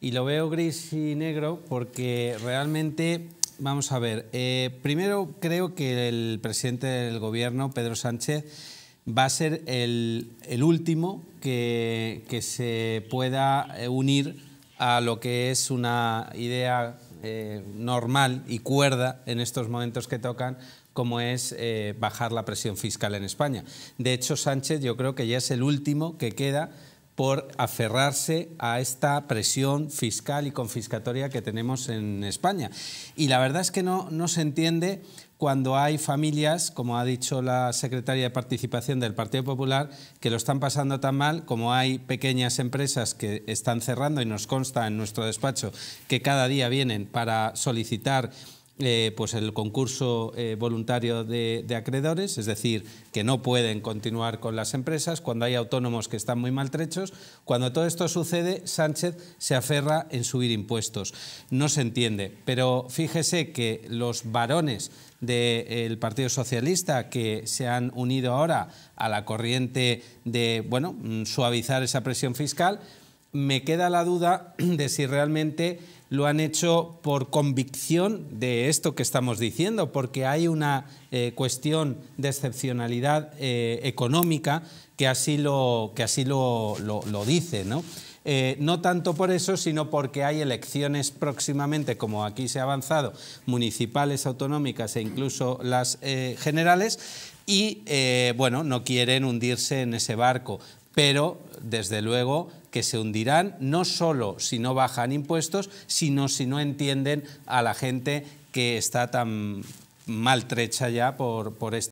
y lo veo gris y negro porque realmente, vamos a ver, eh, primero creo que el presidente del gobierno, Pedro Sánchez, va a ser el, último que, se pueda eh, unir a lo que es una idea eh, normal y cuerda en estos momentos que tocan, como es bajar la presión fiscal en España. De hecho, Sánchez yo creo que ya es el último que queda por aferrarse a esta presión fiscal y confiscatoria que tenemos en España. Y la verdad es que no, no se entiende cuando hay familias, como ha dicho la secretaria de Participación del Partido Popular, que lo están pasando tan mal, como hay pequeñas empresas que están cerrando y nos consta en nuestro despacho que cada día vienen para solicitar eh, pues el concurso eh, voluntario de, acreedores, es decir, que no pueden continuar con las empresas, cuando hay autónomos que están muy maltrechos. Cuando todo esto sucede, Sánchez se aferra en subir impuestos. No se entiende, pero fíjese que los varones del Partido Socialista que se han unido ahora a la corriente de bueno, mm, suavizar esa presión fiscal, me queda la duda de si realmente lo han hecho por convicción de esto que estamos diciendo, porque hay una eh, cuestión de excepcionalidad eh, económica que así lo, que así lo, dice. ¿no? Eh, no tanto por eso, sino porque hay elecciones próximamente, como aquí se ha avanzado, municipales, autonómicas e incluso las generales, y eh, bueno, no quieren hundirse en ese barco, pero desde luego que se hundirán no solo si no bajan impuestos, sino si no entienden a la gente que está tan maltrecha ya por, por este.